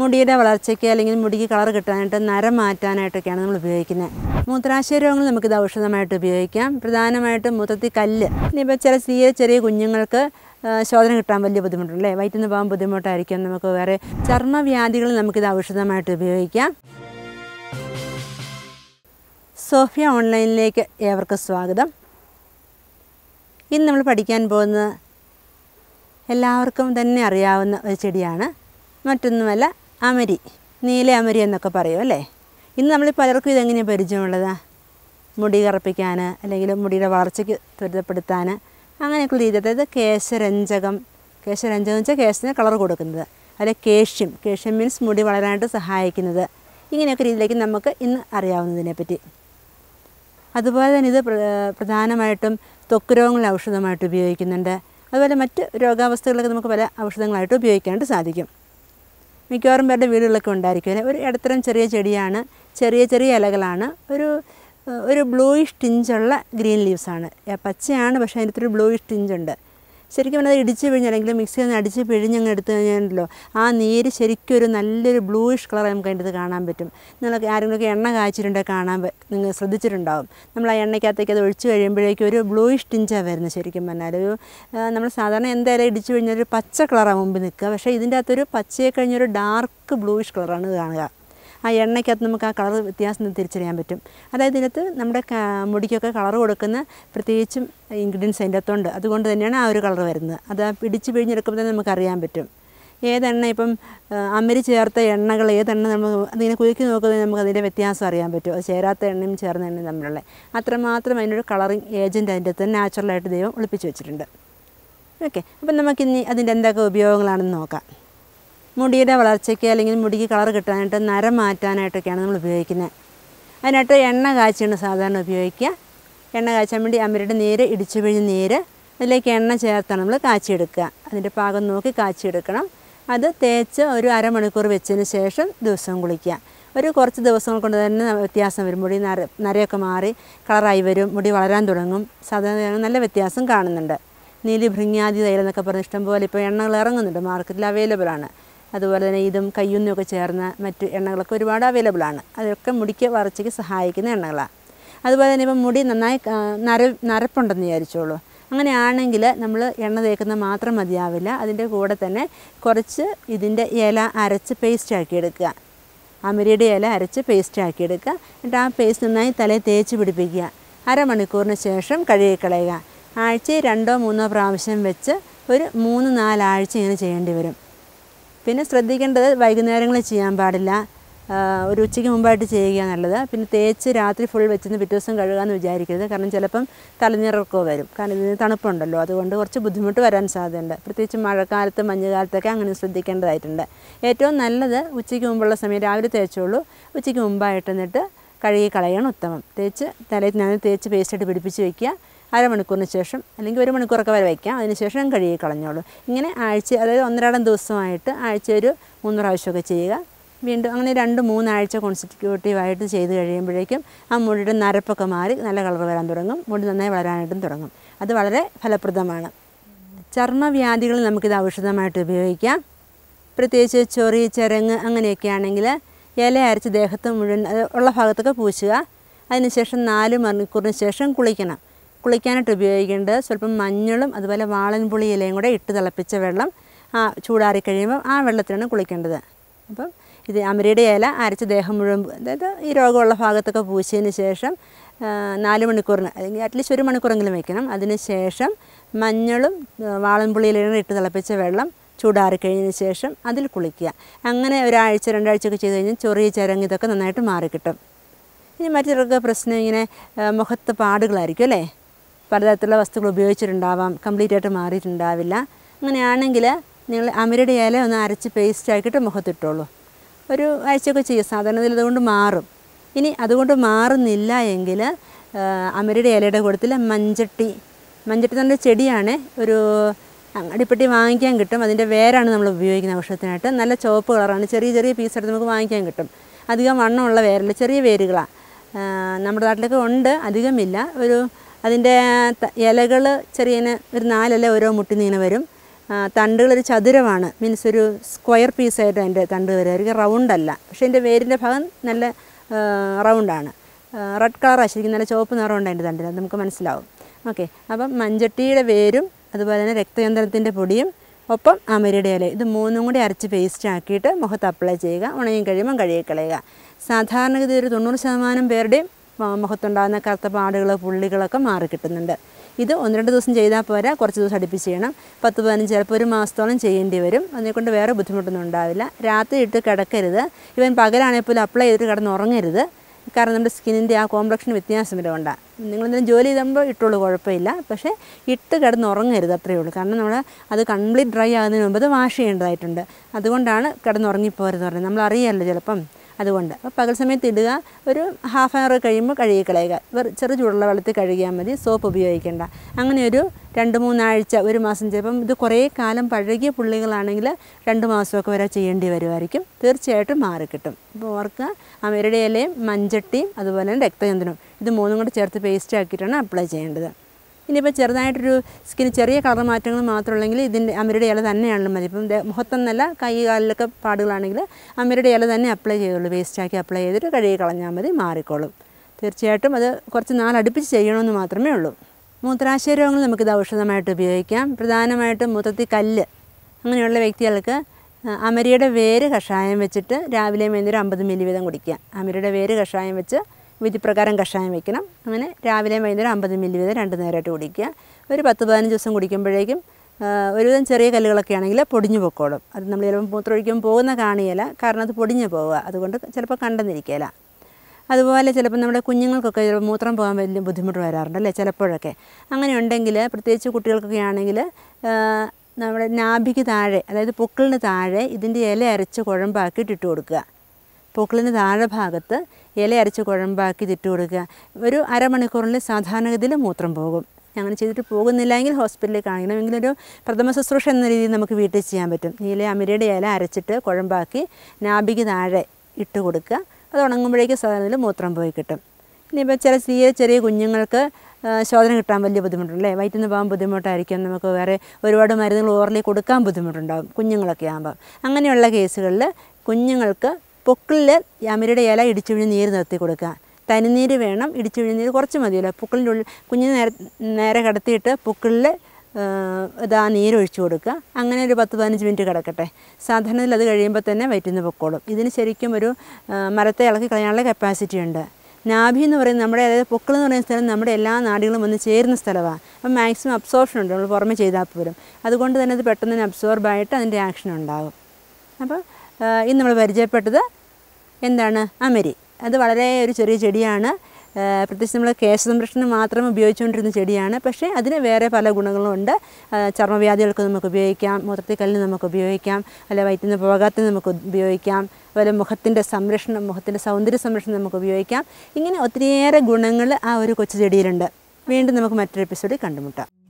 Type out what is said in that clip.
മുടിയുടെ വളർച്ചയ്ക്ക് അല്ലെങ്കിൽ മുടിക്ക് കളർ കിട്ടാനായിട്ട് നരം മാറ്റാനായിട്ടൊക്കെയാണ് നമ്മൾ ഉപയോഗിക്കുന്നത് മൂത്രാശയ രോഗങ്ങൾ നമുക്കിത് ഔഷധമായിട്ട് ഉപയോഗിക്കാം പ്രധാനമായിട്ടും മൂത്രത്തിൽ കല്ല് ഇനിയിപ്പോൾ ചില ചെറിയ ചെറിയ കുഞ്ഞുങ്ങൾക്ക് ശോധന കിട്ടാൻ വലിയ ബുദ്ധിമുട്ടുണ്ട് അല്ലേ വയറ്റിൽ നിന്ന് പോകാൻ ബുദ്ധിമുട്ടായിരിക്കും നമുക്ക് വേറെ ചർമ്മവ്യാധികൾ നമുക്കിത് ഔഷധമായിട്ട് ഉപയോഗിക്കാം സോഫിയ ഓൺലൈനിലേക്ക് ഏവർക്കും സ്വാഗതം ഇന്ന് നമ്മൾ പഠിക്കാൻ പോകുന്നത് എല്ലാവർക്കും തന്നെ അറിയാവുന്ന ഒരു ചെടിയാണ് മറ്റൊന്നുമല്ല അമരി നീല അമരി എന്നൊക്കെ പറയും അല്ലേ ഇന്ന് നമ്മൾ പലർക്കും ഇതെങ്ങനെയാണ് പരിചയമുള്ളത് മുടി കറപ്പിക്കാൻ അല്ലെങ്കിൽ മുടിയുടെ വളർച്ചയ്ക്ക് ത്വരിതപ്പെടുത്താൻ അങ്ങനെയൊക്കെ രീതി അതായത് കേശരഞ്ജകം കേശരഞ്ജകം എന്ന് വെച്ചാൽ കേശത്തിന് കളർ കൊടുക്കുന്നത് അല്ലെ കേഷ്യം കേഷ്യം മീൻസ് മുടി വളരാനായിട്ട് സഹായിക്കുന്നത് ഇങ്ങനെയൊക്കെ രീതിയിലേക്ക് നമുക്ക് ഇന്ന് അറിയാവുന്നതിനെപ്പറ്റി അതുപോലെ തന്നെ ഇത് പ്രധാനമായിട്ടും ത്വക്ക് രോഗങ്ങൾ ഔഷധമായിട്ട് ഉപയോഗിക്കുന്നുണ്ട് അതുപോലെ മറ്റ് രോഗാവസ്ഥകളൊക്കെ നമുക്ക് പല ഔഷധങ്ങളായിട്ട് ഉപയോഗിക്കാനായിട്ട് സാധിക്കും മിക്കവാറും പേരുടെ വീടുകളൊക്കെ ഉണ്ടായിരിക്കും ഒരു ഇടത്തരം ചെറിയ ചെടിയാണ് ചെറിയ ചെറിയ ഇലകളാണ് ഒരു ഒരു ബ്ലൂയിഷ് ടിഞ്ചുള്ള ഗ്രീൻ ലീവ്സാണ് പച്ചയാണ് പക്ഷേ അതിനകത്തൊരു ബ്ലൂയിഷ് ടിഞ്ചുണ്ട് ശരിക്കും പറഞ്ഞാൽ ഇടിച്ച് പിഴിഞ്ഞ് അല്ലെങ്കിൽ മിക്സിയിൽ നിന്ന് അടിച്ച് പിഴിഞ്ഞങ്ങ് എടുത്ത് കഴിഞ്ഞാലോ ആ നീര് ശരിക്കും ഒരു നല്ലൊരു ബ്ലൂയിഷ് കളർ നമുക്ക് അതിൻ്റെ കാണാൻ പറ്റും നിങ്ങൾക്ക് ആരെങ്കിലുമൊക്കെ എണ്ണ കാച്ചിട്ടുണ്ടെങ്കിൽ കാണാൻ നിങ്ങൾ ശ്രദ്ധിച്ചിട്ടുണ്ടാവും നമ്മൾ ആ എണ്ണയ്ക്കകത്തേക്ക് അത് ഒഴിച്ച് കഴിയുമ്പോഴേക്കും ഒരു ബ്ലൂയിഷ് ടിഞ്ചാണ് വരുന്നത് ശരിക്കും പറഞ്ഞാൽ ഒരു നമ്മൾ സാധാരണ എന്തായാലും ഇടിച്ച് കഴിഞ്ഞാൽ ഒരു പച്ച കളറാണ് മുമ്പ് നിൽക്കുക പക്ഷേ ഇതിൻ്റെ അകത്തൊരു പച്ചയെ കഴിഞ്ഞൊരു ഡാർക്ക് ബ്ലൂയിഷ് കളറാണ് കാണുക ആ എണ്ണയ്ക്കകത്ത് നമുക്ക് ആ കളർ വ്യത്യാസം തിരിച്ചറിയാൻ പറ്റും അതായത് ഇതിനകത്ത് നമ്മുടെ മുടിക്കൊക്കെ കളർ കൊടുക്കുന്ന പ്രത്യേകിച്ചും ഇൻഗ്രീഡിയൻസ് അതിൻ്റെ അകത്തുണ്ട് അതുകൊണ്ട് തന്നെയാണ് ആ ഒരു കളർ വരുന്നത് അത് പിടിച്ച് പിഴിഞ്ഞെടുക്കുമ്പോൾ തന്നെ നമുക്കറിയാൻ പറ്റും ഏതെണ്ണ ഇപ്പം അമരി ചേർത്ത എണ്ണകൾ ഏതെണ്ണ നമ്മൾ അതിങ്ങനെ കുലുക്കി നോക്കുന്നത് നമുക്ക് അതിൻ്റെ വ്യത്യാസം അറിയാൻ പറ്റും അത് ചേരാത്ത എണ്ണയും ചേർന്ന എണ്ണയും തമ്മിലുള്ള അത്രമാത്രം അതിനൊരു കളറിങ് ഏജൻറ്റ് അതിൻ്റെ തന്നെ നാച്ചുറലായിട്ട് ദൈവം ഒളിപ്പിച്ച് വെച്ചിട്ടുണ്ട് ഓക്കെ അപ്പം നമുക്കിനി അതിൻ്റെ എന്തൊക്കെ ഉപയോഗങ്ങളാണെന്ന് നോക്കാം മുടിയുടെ വളർച്ചയ്ക്ക് അല്ലെങ്കിൽ മുടിക്ക് കളർ കിട്ടാനായിട്ട് നരം മാറ്റാനായിട്ടൊക്കെയാണ് നമ്മൾ ഉപയോഗിക്കുന്നത് അതിനായിട്ട് എണ്ണ കാച്ചിയാണ് സാധാരണ ഉപയോഗിക്കുക എണ്ണ കാച്ചാൻ വേണ്ടി അമ്മരുടെ നീര് ഇടിച്ചു പിഴിഞ്ഞ നീര് അതിലേക്ക് എണ്ണ ചേർത്താണ് നമ്മൾ കാച്ചിയെടുക്കുക അതിൻ്റെ പാകം നോക്കി കാച്ചിയെടുക്കണം അത് തേച്ച് ഒരു അരമണിക്കൂർ വെച്ചതിന് ശേഷം ദിവസവും കുളിക്കുക ഒരു കുറച്ച് ദിവസങ്ങൾ കൊണ്ട് തന്നെ വ്യത്യാസം വരും മുടി നര നരയൊക്കെ മാറി കളറായി വരും മുടി വളരാൻ തുടങ്ങും സാധാരണ നല്ല വ്യത്യാസം കാണുന്നുണ്ട് നീലി ഭൃങ്ങാതി തൈലം എന്നൊക്കെ പറഞ്ഞ ഇഷ്ടംപോലെ ഇപ്പോൾ എണ്ണകൾ ഇറങ്ങുന്നുണ്ട് മാർക്കറ്റിൽ അവൈലബിൾ ആണ് അതുപോലെ തന്നെ ഇതും കയ്യുന്നൊക്കെ ചേർന്ന മറ്റ് എണ്ണകളൊക്കെ ഒരുപാട് അവൈലബിൾ ആണ് അതൊക്കെ മുടിക്ക് വളർച്ചയ്ക്ക് സഹായിക്കുന്ന എണ്ണകളാണ് അതുപോലെ തന്നെ ഇപ്പം മുടി നന്നായി നര നരപ്പുണ്ടെന്ന് വിചാരിച്ചോളൂ അങ്ങനെയാണെങ്കിൽ നമ്മൾ എണ്ണ തേക്കുന്ന മാത്രം മതിയാവില്ല അതിൻ്റെ കൂടെ തന്നെ കുറച്ച് ഇതിൻ്റെ ഇല അരച്ച് പേസ്റ്റ് ആക്കി എടുക്കുക അമരിയുടെ ഇല അരച്ച് പേസ്റ്റ് ആക്കി എടുക്കുക എന്നിട്ട് ആ പേസ്റ്റ് നന്നായി തലയിൽ തേച്ച് പിടിപ്പിക്കുക അരമണിക്കൂറിന് ശേഷം കഴുകിക്കളയുക ആഴ്ചയിൽ രണ്ടോ മൂന്നോ പ്രാവശ്യം വെച്ച് ഒരു മൂന്ന് നാലാഴ്ച ഇങ്ങനെ ചെയ്യേണ്ടി വരും പിന്നെ ശ്രദ്ധിക്കേണ്ടത് വൈകുന്നേരങ്ങളിൽ ചെയ്യാൻ പാടില്ല ഒരു ഉച്ചയ്ക്ക് മുമ്പായിട്ട് ചെയ്യുക നല്ലത് പിന്നെ തേച്ച് രാത്രി ഫുൾ വെച്ചിരുന്ന് പിറ്റേ ദിവസം കഴുകാമെന്ന് വിചാരിക്കരുത് കാരണം ചിലപ്പം തലനിറക്കോ വരും കാരണം ഇതിന് തണുപ്പുണ്ടല്ലോ അതുകൊണ്ട് കുറച്ച് ബുദ്ധിമുട്ട് വരാൻ സാധ്യതയുണ്ട് പ്രത്യേകിച്ച് മഴക്കാലത്ത് മഞ്ഞുകാലത്തൊക്കെ അങ്ങനെ ശ്രദ്ധിക്കേണ്ടതായിട്ടുണ്ട് ഏറ്റവും നല്ലത് ഉച്ചയ്ക്ക് മുമ്പുള്ള സമയം രാവിലെ തേച്ചോളൂ ഉച്ചയ്ക്ക് മുമ്പായിട്ട് എന്നിട്ട് കഴുകി കളയാണ് ഉത്തമം തേച്ച് തലയിൽ നിന്ന് തേച്ച് പേസ്റ്റ് പിടിപ്പിച്ച് വയ്ക്കുക അരമണിക്കൂറിന് ശേഷം അല്ലെങ്കിൽ ഒരു മണിക്കൂറൊക്കെ വരെ വയ്ക്കാം അതിനുശേഷം കഴുകി കളഞ്ഞോളൂ ഇങ്ങനെ ആഴ്ച അതായത് ഒന്നരാടം ദിവസമായിട്ട് ആഴ്ച ഒരു മൂന്ന് പ്രാവശ്യമൊക്കെ ചെയ്യുക വീണ്ടും അങ്ങനെ രണ്ട് മൂന്നാഴ്ച കോൺസെക്യൂട്ടീവായിട്ട് ചെയ്ത് കഴിയുമ്പോഴേക്കും ആ മുടിയുടെ നരപ്പൊക്കെ മാറി നല്ല കളർ വരാൻ തുടങ്ങും മുടി നന്നായി വളരാനായിട്ടും തുടങ്ങും അത് വളരെ ഫലപ്രദമാണ് ചർമ്മവ്യാധികൾ നമുക്കിത് ഔഷധമായിട്ട് ഉപയോഗിക്കാം പ്രത്യേകിച്ച് ചൊറി ചിരങ്ങ് അങ്ങനെയൊക്കെ ആണെങ്കിൽ ഇല അരച്ച് ദേഹത്ത് മുഴുവൻ ഉള്ള ഭാഗത്തൊക്കെ പൂശുക അതിനുശേഷം നാല് മണിക്കൂറിന് ശേഷം കുളിക്കണം കുളിക്കാനായിട്ട് ഉപയോഗിക്കേണ്ടത് സ്വല്പം മഞ്ഞളും അതുപോലെ വാളൻപുളി ഇലയും കൂടെ ഇട്ട് തിളപ്പിച്ച വെള്ളം ആ ചൂടാറി കഴിയുമ്പോൾ ആ വെള്ളത്തിലാണ് കുളിക്കേണ്ടത് അപ്പം ഇത് അമരയുടെ ഇല അരച്ച് ദേഹം മുഴുവൻ അതായത് ഈ രോഗമുള്ള ഭാഗത്തൊക്കെ പൂശിയതിന് ശേഷം നാല് മണിക്കൂറിന് അല്ലെങ്കിൽ അറ്റ്ലീസ്റ്റ് ഒരു മണിക്കൂറെങ്കിലും വെക്കണം അതിന് ശേഷം മഞ്ഞളും വാളൻപുളി ഇലയും ഇട്ട് തിളപ്പിച്ച വെള്ളം ചൂടാറി കഴിഞ്ഞതിന് ശേഷം അതിൽ കുളിക്കുക അങ്ങനെ ഒരാഴ്ച രണ്ടാഴ്ചയൊക്കെ ചെയ്ത് കഴിഞ്ഞാൽ ചെറിയ ചരങ്ങ് ഇതൊക്കെ നന്നായിട്ട് മാറിക്കിട്ടും ഇനി മറ്റൊരു പ്രശ്നം ഇങ്ങനെ മുഖത്ത് പാടുകളായിരിക്കും അല്ലേ പലതരത്തിലുള്ള വസ്തുക്കൾ ഉപയോഗിച്ചിട്ടുണ്ടാവാം കംപ്ലീറ്റ് ആയിട്ട് മാറിയിട്ടുണ്ടാവില്ല അങ്ങനെയാണെങ്കിൽ നിങ്ങൾ അമിരയുടെ ഇല ഒന്ന് അരച്ച് പേസ്റ്റ് ആക്കിയിട്ട് മുഖത്തിട്ടോളൂ ഒരു ആഴ്ചയൊക്കെ ചെയ്യും സാധാരണ ഇതുകൊണ്ട് മാറും ഇനി അതുകൊണ്ട് മാറുന്നില്ല എങ്കിൽ അമരയുടെ ഇലയുടെ കൂടത്തിൽ മഞ്ചട്ടി മഞ്ചട്ടി നല്ല ചെടിയാണ് ഒരു അടിപ്പെട്ടി വാങ്ങിക്കാൻ കിട്ടും അതിൻ്റെ വേരാണ് നമ്മൾ ഉപയോഗിക്കുന്നത് ഔഷധത്തിനായിട്ട് നല്ല ചുവപ്പ് കളറാണ് ചെറിയ ചെറിയ പീസ് എടുത്ത് നമുക്ക് വാങ്ങിക്കാൻ കിട്ടും അധികം വണ്ണമുള്ള വേരല്ല ചെറിയ വേരുകളാണ് നമ്മുടെ നാട്ടിലൊക്കെ ഉണ്ട് അധികമില്ല ഒരു അതിൻ്റെ ഇലകൾ ചെറിയ ഒരു നാലില ഓരോ മുട്ടി നീന വരും തണ്ടുകളൊരു ചതുരമാണ് മീൻസ് ഒരു സ്ക്വയർ പീസായിട്ട് അതിൻ്റെ തണ്ട് വരുമായിരിക്കും റൗണ്ടല്ല പക്ഷേ എൻ്റെ വേരിൻ്റെ ഭാഗം നല്ല റൗണ്ടാണ് റെഡ് കളർ ശരിക്കും നല്ല ചുവപ്പ് നിറമുണ്ട് അതിൻ്റെ തണ്ടിന് അത് നമുക്ക് മനസ്സിലാവും ഓക്കെ അപ്പം മഞ്ചട്ടിയുടെ വേരും അതുപോലെ തന്നെ രക്തയന്ത്രത്തിൻ്റെ പൊടിയും ഒപ്പം അമരിയുടെ ഇല ഇത് മൂന്നും കൂടി അരച്ച് പേസ്റ്റ് ആക്കിയിട്ട് മുഖത്ത് അപ്ലൈ ചെയ്യുക ഉണങ്ങി കഴിയുമ്പോൾ കഴുകി കളയുക സാധാരണഗതി ഒരു തൊണ്ണൂറ് ശതമാനം പേരുടെയും മുഖത്തുണ്ടാകുന്ന കറുത്ത പാടുകൾ പുള്ളികളൊക്കെ കിട്ടുന്നുണ്ട് ഇത് ഒന്ന് രണ്ട് ദിവസം ചെയ്താൽ പോരാ കുറച്ച് ദിവസം അടുപ്പിച്ച് ചെയ്യണം പത്ത് പതിനഞ്ച് ചിലപ്പോൾ ഒരു മാസത്തോളം ചെയ്യേണ്ടി വരും അതിനെക്കൊണ്ട് വേറെ ബുദ്ധിമുട്ടൊന്നും ഉണ്ടാവില്ല രാത്രി ഇട്ട് കിടക്കരുത് ഇവൻ പകലാണെങ്കിൽ പോലും അപ്ലൈ ചെയ്തിട്ട് കിടന്ന് ഉറങ്ങരുത് കാരണം നമ്മുടെ സ്കിന്നിൻ്റെ ആ കോംപ്ലക്ഷൻ വ്യത്യാസം വരെ ഉണ്ടാകും നിങ്ങളെന്തെങ്കിലും ജോലി ചെയ്തുമ്പോൾ ഇട്ടുള്ളൂ കുഴപ്പമില്ല പക്ഷേ ഇട്ട് കിടന്ന് ഉറങ്ങരുത് അത്രയേ ഉള്ളൂ കാരണം നമ്മൾ അത് കംപ്ലീറ്റ് ഡ്രൈ ആകുന്നതിന് മുമ്പ് അത് വാഷ് ചെയ്യേണ്ടതായിട്ടുണ്ട് അതുകൊണ്ടാണ് കിടന്നുറങ്ങിപ്പോരെന്ന് പറയുന്നത് നമ്മൾ അറിയാമല്ലോ ചിലപ്പം അതുകൊണ്ട് അപ്പോൾ പകൽ സമയത്ത് ഇടുക ഒരു ഹാഫ് അവർ കഴിയുമ്പോൾ കഴുകി കളയുക ചെറു ചൂടുള്ള വെള്ളത്തിൽ കഴുകിയാൽ മതി സോപ്പ് ഉപയോഗിക്കേണ്ട അങ്ങനെ ഒരു രണ്ട് മൂന്നാഴ്ച ഒരു മാസം ചിലപ്പം ഇത് കുറേ കാലം പഴകിയ പുള്ളികളാണെങ്കിൽ രണ്ട് മാസമൊക്കെ വരെ ചെയ്യേണ്ടി വരുമായിരിക്കും തീർച്ചയായിട്ടും മാറിക്കിട്ടും അപ്പോൾ ഓർക്കുക അവരുടെ ഇലയും മഞ്ചട്ടിയും അതുപോലെ തന്നെ രക്തചന്ദ്രനും ഇത് മൂന്നും കൂടെ ചേർത്ത് പേസ്റ്റ് ആക്കിയിട്ടാണ് അപ്ലൈ ചെയ്യേണ്ടത് ഇനിയിപ്പോൾ ചെറുതായിട്ടൊരു സ്കിന് ചെറിയ കളർ മാറ്റങ്ങൾ മാത്രമുള്ളെങ്കിൽ ഇതിൻ്റെ അമ്മരുടെ ഇല തന്നെയാണല്ലോ മതി ഇപ്പം മുഖത്തൊന്നല്ല കൈ കാലിലൊക്കെ പാടുകളാണെങ്കിൽ അമ്മരുടെ ഇല തന്നെ അപ്ലൈ ചെയ്തുള്ളൂ വേസ്റ്റാക്കി അപ്ലൈ ചെയ്തിട്ട് കഴുകി കളഞ്ഞാൽ മതി മാറിക്കോളും തീർച്ചയായിട്ടും അത് കുറച്ച് നാളടുപ്പിച്ച് ചെയ്യണമെന്ന് മാത്രമേ ഉള്ളൂ മൂത്രാശയ രോഗങ്ങൾ നമുക്കിത് ഔഷധമായിട്ട് ഉപയോഗിക്കാം പ്രധാനമായിട്ടും മൂത്രത്തിൽ കല്ല് അങ്ങനെയുള്ള വ്യക്തികൾക്ക് അമരിയുടെ വേര് കഷായം വെച്ചിട്ട് രാവിലെ വൈകുന്നേരം അമ്പത് മില്ലി വീതം കുടിക്കുക അമരിയുടെ വേര് കഷായം വെച്ച് വിധിപ്രകാരം കഷായം വയ്ക്കണം അങ്ങനെ രാവിലെ വൈകുന്നേരം അമ്പത് മില്ലി വീതം രണ്ട് നേരമായിട്ട് കുടിക്കുക ഒരു പത്ത് പതിനഞ്ച് ദിവസം കുടിക്കുമ്പോഴേക്കും ഒരുവിധം ചെറിയ കല്ലുകളൊക്കെ ആണെങ്കിൽ പൊടിഞ്ഞു പൊക്കോളും അത് നമ്മൾ ചിലപ്പോൾ മൂത്രമൊഴിക്കുമ്പോൾ പോകുന്ന കാണിയല്ല കാരണം അത് പൊടിഞ്ഞു പോവുക അതുകൊണ്ട് ചിലപ്പോൾ കണ്ടെന്നിരിക്കില്ല അതുപോലെ ചിലപ്പോൾ നമ്മുടെ കുഞ്ഞുങ്ങൾക്കൊക്കെ ചിലപ്പോൾ മൂത്രം പോകാൻ വലിയ ബുദ്ധിമുട്ട് വരാറുണ്ട് അല്ലേ ചിലപ്പോഴൊക്കെ അങ്ങനെ ഉണ്ടെങ്കിൽ പ്രത്യേകിച്ച് കുട്ടികൾക്കൊക്കെ ആണെങ്കിൽ നമ്മുടെ നാഭിക്ക് താഴെ അതായത് പൊക്കിളിന് താഴെ ഇതിൻ്റെ ഇല അരച്ച് കുഴമ്പാക്കിയിട്ട് ഇട്ട് കൊടുക്കുക പൊക്കിളിന് താഴെ ഭാഗത്ത് ഇല അരച്ച് കുഴമ്പാക്കി ചുറ്റു കൊടുക്കുക ഒരു അരമണിക്കൂറിൽ സാധാരണഗതിയിൽ മൂത്രം പോകും അങ്ങനെ ചെയ്തിട്ട് പോകുന്നില്ലെങ്കിൽ ഹോസ്പിറ്റലിൽ കാണിക്കണമെങ്കിൽ ഒരു പ്രഥമ ശുശ്രൂഷ എന്ന രീതിയിൽ നമുക്ക് വീട്ടിൽ ചെയ്യാൻ പറ്റും ഇല അമിരയുടെ ഇല അരച്ചിട്ട് കുഴമ്പാക്കി നാഭിക്ക് താഴെ ഇട്ട് കൊടുക്കുക അത് ഉണങ്ങുമ്പോഴേക്കും സാധാരണയിൽ മൂത്രം പോയി കിട്ടും ഇനിയിപ്പോൾ ചില ചെറിയ ചെറിയ കുഞ്ഞുങ്ങൾക്ക് ശോധന കിട്ടാൻ വലിയ ബുദ്ധിമുട്ടുണ്ടല്ലേ വയറ്റിൽ നിന്ന് പോകാൻ ബുദ്ധിമുട്ടായിരിക്കും നമുക്ക് വേറെ ഒരുപാട് മരുന്നുകൾ ഓറലി കൊടുക്കാൻ ബുദ്ധിമുട്ടുണ്ടാകും കുഞ്ഞുങ്ങളൊക്കെ ആകുമ്പോൾ അങ്ങനെയുള്ള കേസുകളിൽ കുഞ്ഞുങ്ങൾക്ക് പൊക്കിളിൽ യാമരയുടെ ഇല ഇടിച്ചുപിഴിഞ്ഞ് നീര് നിർത്തി കൊടുക്കുക തനിനീര് വേണം ഇടിച്ചുപിഴിഞ്ഞ നീര് കുറച്ച് മതിയല്ലോ പൂക്കളിൻ്റെ ഉള്ളിൽ കുഞ്ഞിനെ നേരെ നേരെ കിടത്തിയിട്ട് പൂക്കളിൽ ഇതാ നീരൊഴിച്ചു കൊടുക്കുക അങ്ങനെ ഒരു പത്ത് പതിനഞ്ച് മിനിറ്റ് കിടക്കട്ടെ സാധാരണയിൽ അത് കഴിയുമ്പോൾ തന്നെ വയറ്റിന്ന് പൊക്കോളും ഇതിന് ശരിക്കും ഒരു മരത്തെ ഇളക്കി കളയാനുള്ള കപ്പാസിറ്റി ഉണ്ട് നാഭി എന്ന് പറയുന്നത് നമ്മുടെ അതായത് പൊക്കൾ എന്ന് പറയുന്ന സ്ഥലം നമ്മുടെ എല്ലാ നാടുകളും വന്ന് ചേരുന്ന സ്ഥലമാണ് അപ്പം മാക്സിമം അബ്സോർപ്ഷൻ ഉണ്ട് നമ്മൾ പുറമെ ചെയ്താൽ പോലും അതുകൊണ്ട് തന്നെ അത് പെട്ടെന്ന് തന്നെ അബ്സോർബായിട്ട് അതിൻ്റെ ആക്ഷൻ ഉണ്ടാകും അപ്പോൾ ഇന്ന് നമ്മൾ പരിചയപ്പെട്ടത് എന്താണ് അമരി അത് വളരെ ഒരു ചെറിയ ചെടിയാണ് പ്രത്യേകിച്ച് നമ്മൾ കേശ സംരക്ഷണം മാത്രം ഉപയോഗിച്ചുകൊണ്ടിരുന്ന ചെടിയാണ് പക്ഷേ അതിന് വേറെ പല ഗുണങ്ങളും ഉണ്ട് ചർമ്മവ്യാധികൾക്ക് നമുക്ക് ഉപയോഗിക്കാം മൂത്രത്തിൽ കല്ലിന് നമുക്ക് ഉപയോഗിക്കാം അല്ല വയറ്റിന് നിന്ന് പോകാത്തിന് നമുക്ക് ഉപയോഗിക്കാം അതുപോലെ മുഖത്തിൻ്റെ സംരക്ഷണം മുഖത്തിൻ്റെ സൗന്ദര്യ സംരക്ഷണം നമുക്ക് ഉപയോഗിക്കാം ഇങ്ങനെ ഒത്തിരിയേറെ ഗുണങ്ങൾ ആ ഒരു കൊച്ചു ചെടിയിലുണ്ട് വീണ്ടും നമുക്ക് മറ്റൊരു എപ്പിസോഡിൽ കണ്ടുമുട്ടാം